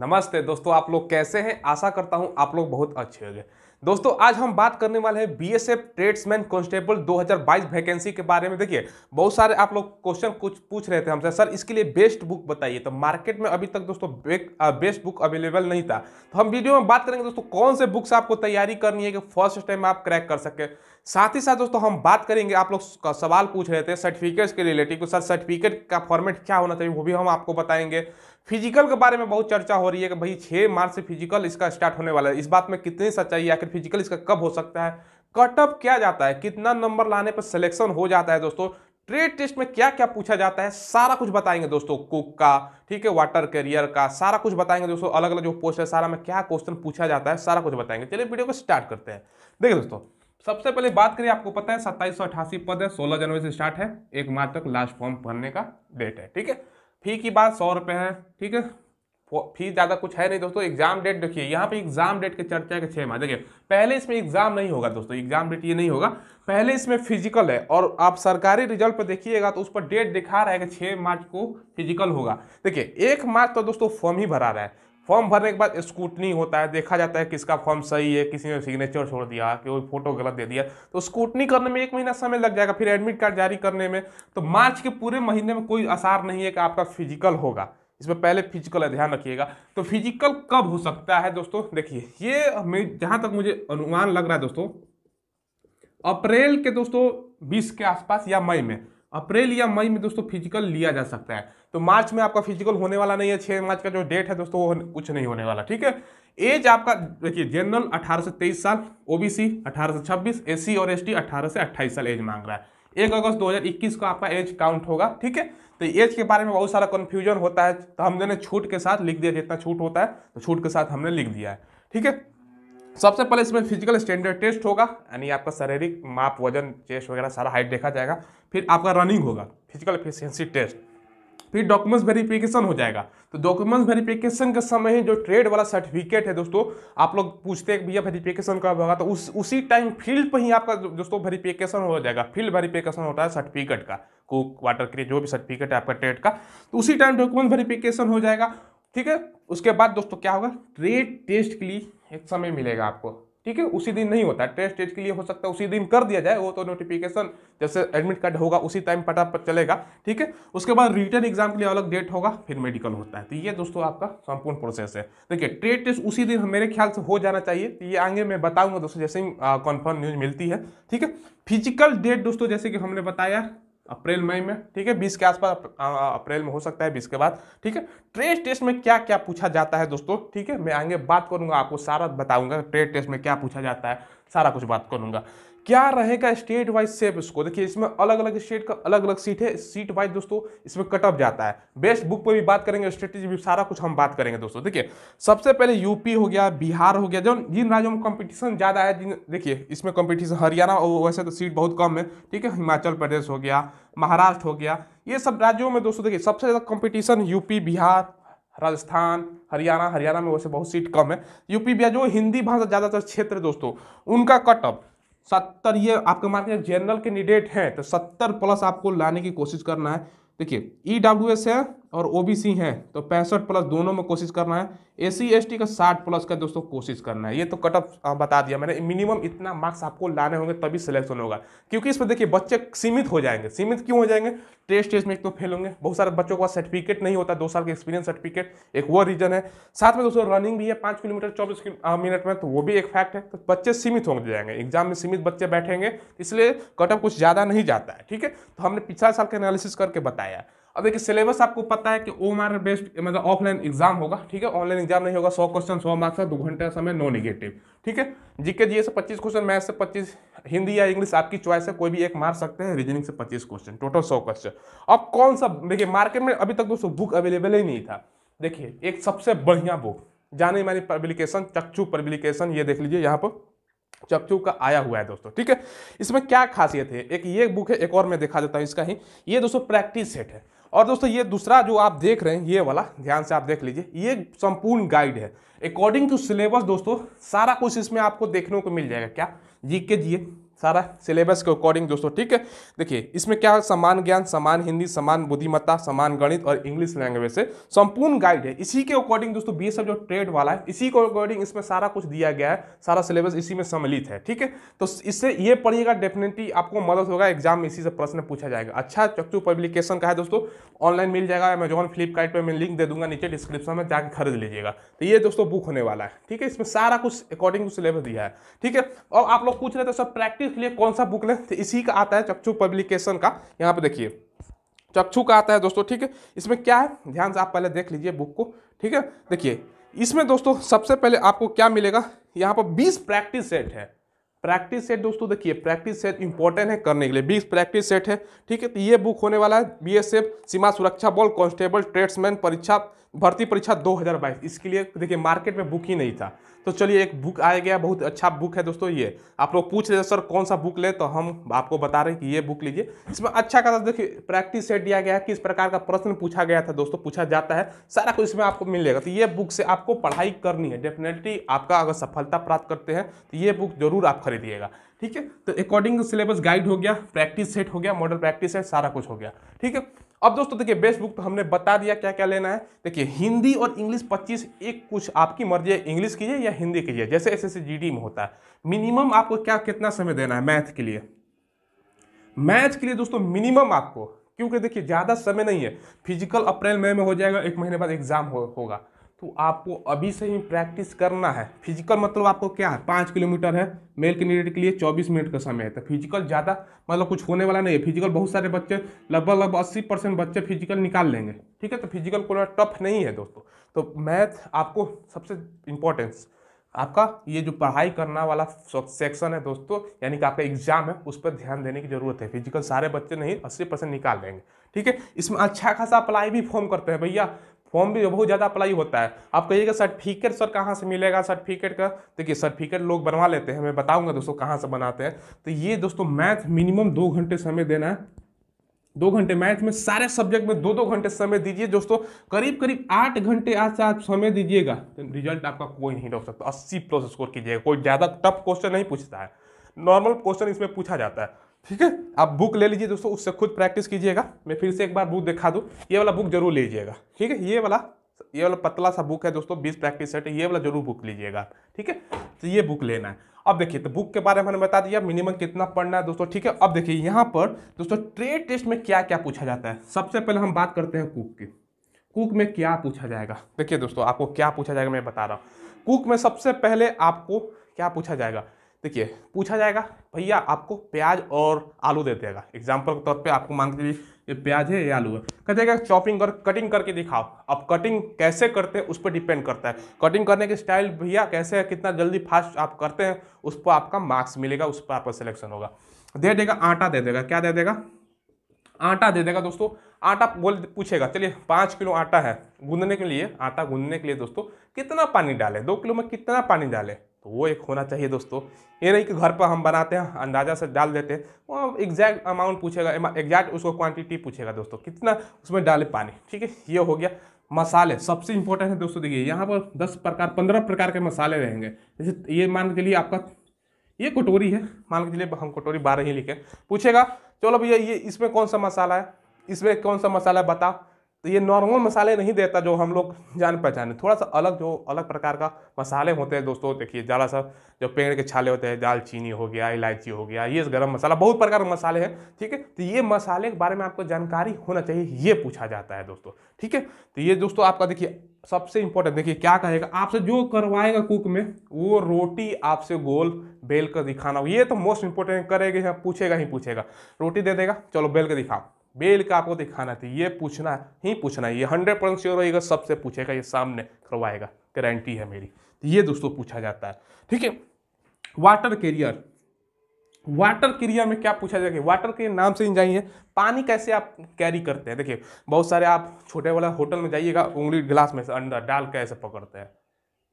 नमस्ते दोस्तों आप लोग कैसे हैं आशा करता हूं आप लोग बहुत अच्छे होंगे दोस्तों आज हम बात करने वाले हैं बीएसएफ ट्रेड्समैन कांस्टेबल 2022 वैकेंसी के बारे में देखिए बहुत सारे आप लोग क्वेश्चन कुछ पूछ रहे थे हमसे सर इसके लिए बेस्ट बुक बताइए तो मार्केट में अभी तक दोस्तों बेस्ट बुक अवेलेबल नहीं था तो हम वीडियो में बात करेंगे दोस्तों कौन से बुक्स आपको तैयारी करनी है कि फर्स्ट टाइम आप क्रैक कर सके साथ ही साथ दोस्तों हम बात करेंगे आप लोग का सवाल पूछ रहे थे सर्टिफिकेट्स के रिलेटेड सर सर्टिफिकेट का फॉर्मेट क्या होना चाहिए वो भी हम आपको बताएंगे फिजिकल के बारे में बहुत चर्चा हो रही है कि भाई 6 मार्च से फिजिकल इसका स्टार्ट होने वाला है इस बात में कितनी सच्चाई है आखिर फिजिकल इसका कब हो सकता है कटअप क्या जाता है कितना नंबर लाने पर सिलेक्शन हो जाता है दोस्तों ट्रेड टेस्ट में क्या क्या पूछा जाता है सारा कुछ बताएंगे दोस्तों कुक का ठीक है वाटर कैरियर का सारा कुछ बताएंगे दोस्तों अलग अलग जो पोस्ट है सारा में क्या क्वेश्चन पूछा जाता है सारा कुछ बताएंगे चलिए वीडियो को स्टार्ट करते हैं देखिए दोस्तों सबसे पहले बात करें आपको पता है सत्ताईस पद है सोलह जनवरी से स्टार्ट है एक मार्च तक लास्ट फॉर्म भरने का डेट है ठीक है फी की बात सौ रुपये है ठीक है फीस ज़्यादा कुछ है नहीं दोस्तों एग्जाम डेट देखिए यहाँ पे एग्जाम डेट की चर्चा है कि छः माह देखिए पहले इसमें एग्जाम नहीं होगा दोस्तों एग्जाम डेट ये नहीं होगा पहले इसमें फिजिकल है और आप सरकारी रिजल्ट पर देखिएगा तो उस पर डेट दिखा रहा है कि छः मार्च को फिजिकल होगा देखिए एक मार्च तो दोस्तों फॉर्म ही भरा रहा है फॉर्म भरने के बाद स्कूटनी होता है देखा जाता है किसका फॉर्म सही है किसी ने सिग्नेचर छोड़ दिया कि कोई फोटो गलत दे दिया तो स्कूटनी करने में एक महीना समय लग जाएगा फिर एडमिट कार्ड जारी करने में तो मार्च के पूरे महीने में कोई आसार नहीं है कि आपका फिजिकल होगा इसमें पहले फिजिकल है ध्यान रखिएगा तो फिजिकल कब हो सकता है दोस्तों देखिए ये जहाँ तक मुझे अनुमान लग रहा है दोस्तों अप्रैल के दोस्तों बीस के आसपास या मई में अप्रैल या मई में दोस्तों फिजिकल लिया जा सकता है तो मार्च में आपका फिजिकल होने वाला नहीं है छः मार्च का जो डेट है दोस्तों वो कुछ नहीं होने वाला ठीक है एज आपका देखिए जनरल 18 से 23 साल ओबीसी 18 से 26 एससी और एसटी 18 से 28 साल एज मांग रहा है एक अगस्त 2021 को आपका एज काउंट होगा ठीक है तो एज के बारे में बहुत सारा कन्फ्यूजन होता है तो हमने छूट के साथ लिख दिया जितना छूट होता है तो छूट के साथ हमने लिख दिया है ठीक है सबसे पहले इसमें फिजिकल स्टैंडर्ड टेस्ट होगा यानी आपका शारीरिक माप वजन चेस्ट वगैरह सारा हाइट देखा जाएगा फिर आपका रनिंग होगा फिजिकल एफिशियंसी टेस्ट फिर डॉक्यूमेंट्स वेरिफिकेशन हो जाएगा तो डॉक्यूमेंट्स वेरिफिकेशन के समय ही जो ट्रेड वाला सर्टिफिकेट है दोस्तों आप लोग पूछते हैं भैया वेरिफिकेशन कब होगा तो उस उसी टाइम फील्ड पर ही आपका दोस्तों वेरिफिकेशन हो जाएगा फील्ड वेरिफिकेशन होता है सर्टिफिकेट का कुक वाटर क्री जो भी सर्टिफिकेट है आपका ट्रेड का तो उसी टाइम डॉक्यूमेंट वेरिफिकेशन हो जाएगा ठीक है उसके बाद दोस्तों क्या होगा ट्रेड टेस्ट के लिए एक समय मिलेगा आपको ठीक है उसी दिन नहीं होता टेस्ट टेस्ट के लिए हो सकता है उसी दिन कर दिया जाए वो तो नोटिफिकेशन जैसे एडमिट कार्ड होगा उसी टाइम पर चलेगा ठीक है उसके बाद रिटर्न एग्जाम के लिए अलग डेट होगा फिर मेडिकल होता है तो ये दोस्तों आपका संपूर्ण प्रोसेस है देखिए ट्रेड टेस्ट उसी दिन मेरे ख्याल से हो जाना चाहिए तो ये आगे मैं बताऊंगा दोस्तों जैसे ही कॉन्फर्म न्यूज मिलती है ठीक है फिजिकल डेट दोस्तों जैसे कि हमने बताया अप्रैल मई में ठीक है बीस के आसपास अप्रैल में हो सकता है बीस के बाद ठीक है ट्रेड टेस्ट में क्या क्या पूछा जाता है दोस्तों ठीक है मैं आगे बात करूंगा आपको सारा बताऊंगा ट्रेड टेस्ट में क्या पूछा जाता है सारा कुछ बात करूंगा क्या रहेगा स्टेट वाइज सेफ स्कोर देखिए इसमें अलग अलग स्टेट का अलग अलग सीट है सीट वाइज दोस्तों इसमें कट ऑफ जाता है बेस्ट बुक पर भी बात करेंगे स्ट्रेटेजी भी सारा कुछ हम बात करेंगे दोस्तों देखिए सबसे पहले यूपी हो गया बिहार हो गया जो जिन राज्यों में कंपटीशन ज़्यादा है जिन देखिए इसमें कॉम्पिटिशन हरियाणा और वैसे तो सीट बहुत कम है ठीक है हिमाचल प्रदेश हो गया महाराष्ट्र हो गया ये सब राज्यों में दोस्तों देखिए सबसे ज़्यादा कॉम्पिटिशन यूपी बिहार राजस्थान हरियाणा हरियाणा में वैसे बहुत सीट कम है यूपी बिहार जो हिंदी भाषा ज़्यादातर क्षेत्र दोस्तों उनका कट ऑफ सत्तर ये आपके मार्केट जनरल कैंडिडेट हैं तो सत्तर प्लस आपको लाने की कोशिश करना है देखिए ई डब्ल्यू एस है और ओबीसी हैं तो पैंसठ प्लस दोनों में कोशिश करना है एसी एसटी का साठ प्लस का दोस्तों कोशिश करना है ये तो कट ऑफ बता दिया मैंने मिनिमम इतना मार्क्स आपको लाने होंगे तभी सिलेक्शन होगा क्योंकि इसमें देखिए बच्चे सीमित हो जाएंगे सीमित क्यों हो जाएंगे टेस्ट टेस्ट में एक तो फेल होंगे बहुत सारे बच्चों के पास सर्टिफिकेट नहीं होता दो साल के एक्सपीरियंस सर्टिफिकेट एक वो रीजन है साथ में दोस्तों रनिंग भी है पाँच किलोमीटर चौबीस मिनट में तो वो भी एक फैक्ट है तो बच्चे सीमित हो जाएंगे एग्जाम में सीमित बच्चे बैठेंगे इसलिए कट ऑफ कुछ ज़्यादा नहीं जाता है ठीक है तो हमने पिछले साल का एनालिसिस करके बताया अब देखिए सिलेबस आपको पता है कि ओ मार बेस्ड मतलब ऑफलाइन एग्जाम होगा ठीक है ऑनलाइन एग्जाम नहीं होगा सौ क्वेश्चन सौ मार्क्स का दो घंटे का समय नो निगेटिव ठीक है जीके जी से पच्चीस क्वेश्चन मैथ से पच्चीस हिंदी या इंग्लिश आपकी चॉइस है कोई भी एक मार सकते हैं रीजनिंग से पच्चीस क्वेश्चन टोटल सौ क्वेश्चन अब कौन सा देखिए मार्केट में अभी तक दोस्तों बुक अवेलेबल ही नहीं था देखिए एक सबसे बढ़िया बुक जाने मानी पब्लिकेशन चक्षु पब्लिकेशन ये देख लीजिए यहाँ पर चपचू का आया हुआ है दोस्तों ठीक है इसमें क्या खासियत है एक ये बुक है एक और मैं दिखा देता हूँ इसका ही ये दोस्तों प्रैक्टिस सेट है और दोस्तों ये दूसरा जो आप देख रहे हैं ये वाला ध्यान से आप देख लीजिए ये संपूर्ण गाइड है अकॉर्डिंग टू सिलेबस दोस्तों सारा कुछ इसमें आपको देखने को मिल जाएगा क्या जी के जी सारा सिलेबस के अकॉर्डिंग दोस्तों ठीक है देखिए इसमें क्या है समान ज्ञान समान हिंदी समान बुद्धिमत्ता समान गणित और इंग्लिश लैंग्वेज से संपूर्ण गाइड है इसी के अकॉर्डिंग दोस्तों बी जो ट्रेड वाला है इसी के अकॉर्डिंग इसमें सारा कुछ दिया गया है सारा सिलेबस इसी में सम्मिलित है ठीक है तो इससे ये पढ़िएगा डेफिनेटली आपको मदद होगा एग्जाम में इसी से प्रश्न पूछा जाएगा अच्छा चक्चू पब्लिकेशन का है दोस्तों ऑनलाइन मिल जाएगा अमेजोन फ्लिपकार्ट पर मैं लिंक दे दूंगा नीचे डिस्क्रिप्शन में जाकर खरीद लीजिएगा तो ये दोस्तों बुक होने वाला है ठीक है इसमें सारा कुछ अकॉर्डिंग टू सिलेबस दिया है ठीक है और आप लोग पूछ रहे थे सर प्रैक्टिस इंटरव्यू के लिए कौन सा बुक लें इसी का आता है चक्षु पब्लिकेशन का यहाँ पे देखिए चक्षु का आता है दोस्तों ठीक है इसमें क्या है ध्यान से आप पहले देख लीजिए बुक को ठीक है देखिए इसमें दोस्तों सबसे पहले आपको क्या मिलेगा यहाँ पर बीस प्रैक्टिस सेट है प्रैक्टिस सेट दोस्तों देखिए प्रैक्टिस सेट इंपॉर्टेंट है करने के लिए बीस प्रैक्टिस सेट है ठीक है तो ये बुक होने वाला है बीएसएफ सीमा सुरक्षा बल कांस्टेबल ट्रेड्समैन परीक्षा भर्ती परीक्षा 2022 इसके लिए देखिए मार्केट में बुक ही नहीं था तो चलिए एक बुक आया गया बहुत अच्छा बुक है दोस्तों ये आप लोग पूछ रहे सर कौन सा बुक ले तो हम आपको बता रहे हैं कि ये बुक लीजिए इसमें अच्छा खासा देखिए प्रैक्टिस सेट दिया गया है किस प्रकार का प्रश्न पूछा गया था दोस्तों पूछा जाता है सारा कुछ इसमें आपको मिलेगा तो ये बुक से आपको पढ़ाई करनी है डेफिनेटली आपका अगर सफलता प्राप्त करते हैं तो ये बुक जरूर आप खरीदिएगा ठीक है तो अकॉर्डिंग टू सिलेबस गाइड हो गया प्रैक्टिस सेट हो गया मॉडल प्रैक्टिस है सारा कुछ हो गया ठीक है अब दोस्तों देखिए बेस्ट बुक तो हमने बता दिया क्या क्या लेना है देखिए हिंदी और इंग्लिश 25 एक कुछ आपकी मर्जी है इंग्लिश कीजिए या हिंदी कीजिए जैसे एस एस में होता है मिनिमम आपको क्या कितना समय देना है मैथ के लिए मैथ के लिए दोस्तों मिनिमम आपको क्योंकि देखिए ज़्यादा समय नहीं है फिजिकल अप्रैल मई में, में हो जाएगा एक महीने बाद एग्जाम हो, होगा तो आपको अभी से ही प्रैक्टिस करना है फिजिकल मतलब आपको क्या है पाँच किलोमीटर है मेल कैंडिडेट के लिए चौबीस मिनट का समय है तो फिजिकल ज़्यादा मतलब कुछ होने वाला नहीं है फिजिकल बहुत सारे बच्चे लगभग लगभग अस्सी परसेंट बच्चे फिजिकल निकाल लेंगे ठीक है तो फिजिकल को टफ नहीं है दोस्तों तो मैथ आपको सबसे इम्पोर्टेंस आपका ये जो पढ़ाई करना वाला सेक्शन है दोस्तों यानी कि आपका एग्जाम है उस पर ध्यान देने की जरूरत है फिजिकल सारे बच्चे नहीं अस्सी परसेंट निकाल लेंगे ठीक है इसमें अच्छा खासा अप्लाई भी फॉर्म करते हैं भैया फॉर्म भी बहुत ज़्यादा अप्लाई होता है आप कहिएगा सर्टिफिकेट सर कहाँ से मिलेगा सर्टिफिकेट का देखिए सर्टिफिकेट लोग बनवा लेते हैं मैं बताऊंगा दोस्तों कहाँ से बनाते हैं तो ये दोस्तों मैथ मिनिमम दो घंटे समय देना है दो घंटे मैथ में सारे सब्जेक्ट में दो दो घंटे समय दीजिए दोस्तों करीब करीब आठ घंटे आज से आप समय दीजिएगा तो रिजल्ट आपका कोई नहीं रोक सकता अस्सी प्लस स्कोर कीजिएगा कोई ज़्यादा टफ क्वेश्चन नहीं पूछता है नॉर्मल क्वेश्चन इसमें पूछा जाता है ठीक है आप बुक ले लीजिए दोस्तों उससे खुद प्रैक्टिस कीजिएगा मैं फिर से एक बार बुक दिखा दूँ ये वाला बुक जरूर लीजिएगा ठीक है ये वाला ये वाला पतला सा बुक है दोस्तों बीस प्रैक्टिस सेट ये वाला जरूर बुक लीजिएगा ठीक है तो ये बुक लेना है अब देखिए तो बुक के बारे में हमने बता दिया मिनिमम कितना पढ़ना है दोस्तों ठीक है अब देखिए यहाँ पर दोस्तों ट्रेड टेस्ट में क्या क्या पूछा जाता है सबसे पहले हम बात करते हैं कुक की कुक में क्या पूछा जाएगा देखिए दोस्तों आपको क्या पूछा जाएगा मैं बता रहा हूँ कुक में सबसे पहले आपको क्या पूछा जाएगा देखिए पूछा जाएगा भैया आपको प्याज और आलू दे देगा एग्जाम्पल के तौर पर आपको मान के ये प्याज है ये आलू है कह देगा चॉपिंग कर कटिंग करके दिखाओ अब कटिंग कैसे करते हैं उस पर डिपेंड करता है कटिंग करने की स्टाइल भैया कैसे है कितना जल्दी फास्ट आप करते हैं उस पर आपका मार्क्स मिलेगा उस पर आपका सिलेक्शन होगा दे देगा आटा दे देगा क्या दे देगा आटा दे देगा दोस्तों आटा बोल पूछेगा चलिए पाँच किलो आटा है गूंदने के लिए आटा गूंदने के लिए दोस्तों कितना पानी डालें दो किलो में कितना पानी डालें तो वो एक होना चाहिए दोस्तों ये नहीं कि घर पर हम बनाते हैं अंदाज़ा से डाल देते हैं वो एग्जैक्ट अमाउंट पूछेगा एग्जैक्ट उसको क्वांटिटी पूछेगा दोस्तों कितना उसमें डाले पानी ठीक है ये हो गया मसाले सबसे इंपॉर्टेंट है दोस्तों देखिए यहाँ पर दस प्रकार पंद्रह प्रकार के मसाले रहेंगे जैसे ये मान के चलिए आपका ये कटोरी है मान के चलिए हम कटोरी बारह ही लिखे पूछेगा चलो भैया ये इसमें कौन सा मसाला है इसमें कौन सा मसाला है बताओ तो ये नॉर्मल मसाले नहीं देता जो हम लोग जान पहचाने थोड़ा सा अलग जो अलग प्रकार का मसाले होते हैं दोस्तों देखिए ज़्यादा सा जो पेड़ के छाले होते हैं दालचीनी हो गया इलायची हो गया ये गरम मसाला बहुत प्रकार के मसाले हैं ठीक है तो ये मसाले के बारे में आपको जानकारी होना चाहिए ये पूछा जाता है दोस्तों ठीक है तो ये दोस्तों आपका देखिए सबसे इंपॉर्टेंट देखिए क्या कहेगा आपसे जो करवाएगा कुक में वो रोटी आपसे गोल बेल कर दिखाना ये तो मोस्ट इंपॉर्टेंट करेगा यहाँ पूछेगा ही पूछेगा रोटी दे देगा चलो बेल कर दिखाओ बेल का आपको दिखाना थी ये पूछना ही पूछना है ये हंड्रेड परसेंट श्योर होगा सबसे पूछेगा ये सामने करवाएगा गारंटी है मेरी तो ये दोस्तों पूछा जाता है ठीक है वाटर कैरियर वाटर क्रिया में क्या पूछा जाएगा वाटर के नाम से ही जाइए पानी कैसे आप कैरी करते हैं देखिए बहुत सारे आप छोटे वाला होटल में जाइएगा उंगली गिलास में से अंदर डाल के ऐसे पकड़ते हैं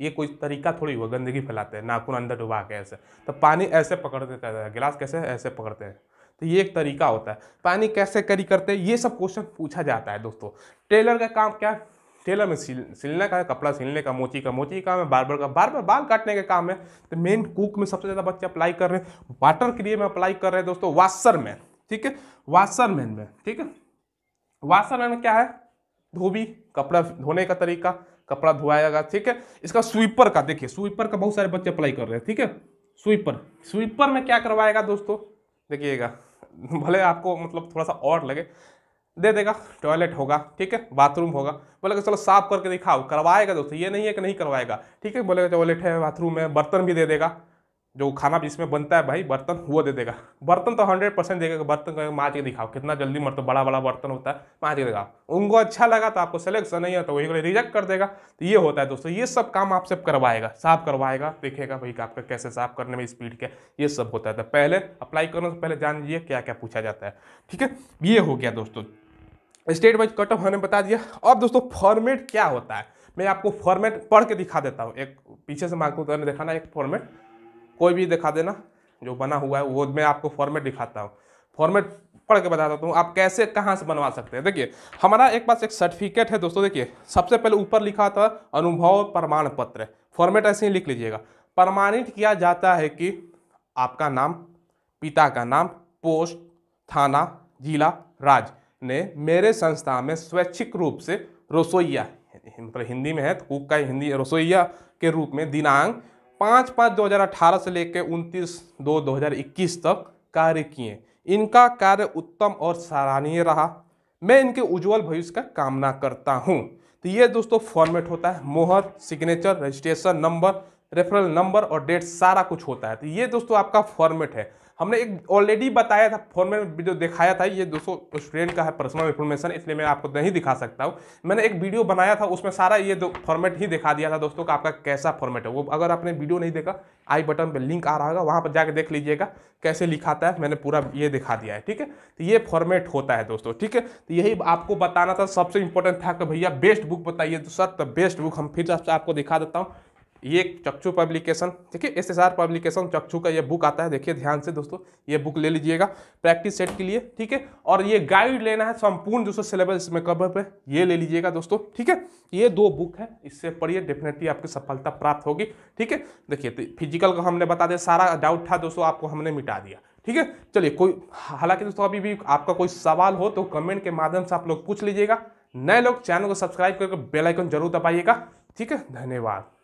ये कोई तरीका थोड़ी हुआ गंदगी फैलाते हैं नाखून अंदर डुबा के ऐसे तो पानी ऐसे पकड़ देता है गिलास कैसे ऐसे पकड़ते हैं तो ये एक तरीका होता है पानी कैसे कैरी करते हैं ये सब क्वेश्चन पूछा जाता है दोस्तों टेलर का काम क्या है टेलर में सिल सिलने का कपड़ा सिलने का मोची का मोची काम है बार्बर का बार्बर बाल काटने का काम है तो मेन कुक में सबसे ज़्यादा बच्चे अप्लाई कर रहे हैं वाटर क्रिए में अप्लाई कर रहे हैं दोस्तों वाशर में ठीक है वाशर में ठीक है वाशर में क्या है धोबी कपड़ा धोने का तरीका कपड़ा जाएगा ठीक है इसका स्वीपर का देखिए स्वीपर का बहुत सारे बच्चे अप्लाई कर रहे हैं ठीक है स्वीपर स्वीपर में क्या करवाएगा दोस्तों देखिएगा भले आपको मतलब थोड़ा सा और लगे दे देगा टॉयलेट होगा ठीक है बाथरूम होगा बोलेगा चलो साफ करके दिखाओ करवाएगा दोस्तों ये नहीं है कि नहीं करवाएगा ठीक है बोलेगा टॉयलेट है बाथरूम है बर्तन भी दे देगा जो खाना जिसमें बनता है भाई बर्तन वो दे देगा बर्तन तो हंड्रेड परसेंट देगा बर्तन का माँ के दिखाओ कितना जल्दी मरते मतलब बड़ा बड़ा बर्तन होता है माँच के दिखाओ उनको अच्छा लगा तो आपको सिलेक्शन नहीं है तो वही रिजेक्ट कर देगा तो ये होता है दोस्तों ये सब काम आपसे करवाएगा साफ करवाएगा देखेगा भाई आपका कैसे साफ करने में स्पीड क्या ये सब होता है तो पहले अप्लाई करने से पहले जान लीजिए क्या क्या पूछा जाता है ठीक है ये हो गया दोस्तों स्टेट वाइज कट ऑफ हमने बता दिया अब दोस्तों फॉर्मेट क्या होता है मैं आपको फॉर्मेट पढ़ के दिखा देता हूँ एक पीछे से मांगू तो दिखाना एक फॉर्मेट कोई भी दिखा देना जो बना हुआ है वो मैं आपको फॉर्मेट दिखाता हूँ फॉर्मेट पढ़ के बता देता हूँ आप कैसे कहाँ से बनवा सकते हैं देखिए हमारा एक पास एक सर्टिफिकेट है दोस्तों देखिए सबसे पहले ऊपर लिखा था अनुभव प्रमाण पत्र फॉर्मेट ऐसे ही लिख लीजिएगा प्रमाणित किया जाता है कि आपका नाम पिता का नाम पोस्ट थाना जिला राज्य ने मेरे संस्था में स्वैच्छिक रूप से रसोईया मतलब हिंदी में है तो कुक का हिंदी रसोईया के रूप में दिनांक पाँच पाँच 2018 से लेकर उनतीस दो 2021 तक कार्य किए इनका कार्य उत्तम और सराहनीय रहा मैं इनके उज्जवल भविष्य का कामना करता हूँ तो ये दोस्तों फॉर्मेट होता है मोहर signature registration number referral number और डेट सारा कुछ होता है तो ये दोस्तों आपका फॉर्मेट है हमने एक ऑलरेडी बताया था फोन में वीडियो दिखाया था ये दोस्तों स्टूडेंट का है पर्सनल इन्फॉर्मेशन इसलिए मैं आपको नहीं दिखा सकता हूँ मैंने एक वीडियो बनाया था उसमें सारा ये दो फॉर्मेट ही दिखा दिया था दोस्तों का आपका कैसा फॉर्मेट है वो अगर आपने वीडियो नहीं देखा आई बटन पर लिंक आ रहा होगा वहाँ पर जाकर देख लीजिएगा कैसे लिखाता है मैंने पूरा ये दिखा दिया है ठीक है तो ये फॉर्मेट होता है दोस्तों ठीक है तो यही आपको बताना था सबसे इंपॉर्टेंट था कि भैया बेस्ट बुक बताइए तो सर तो बेस्ट बुक हम फिर आपको दिखा देता हूँ ये चक्षु पब्लिकेशन ठीक है एस एस आर पब्लिकेशन चक्षु का ये बुक आता है देखिए ध्यान से दोस्तों ये बुक ले लीजिएगा प्रैक्टिस सेट के लिए ठीक है और ये गाइड लेना है संपूर्ण दोस्तों सिलेबस में कवर पे ये ले लीजिएगा दोस्तों ठीक है ये दो बुक है इससे पढ़िए डेफिनेटली आपकी सफलता प्राप्त होगी ठीक है देखिए तो फिजिकल का हमने बता दिया सारा डाउट था दोस्तों आपको हमने मिटा दिया ठीक है चलिए कोई हालांकि दोस्तों अभी भी आपका कोई सवाल हो तो कमेंट के माध्यम से आप लोग पूछ लीजिएगा नए लोग चैनल को सब्सक्राइब करके बेलाइकन जरूर दबाइएगा ठीक है धन्यवाद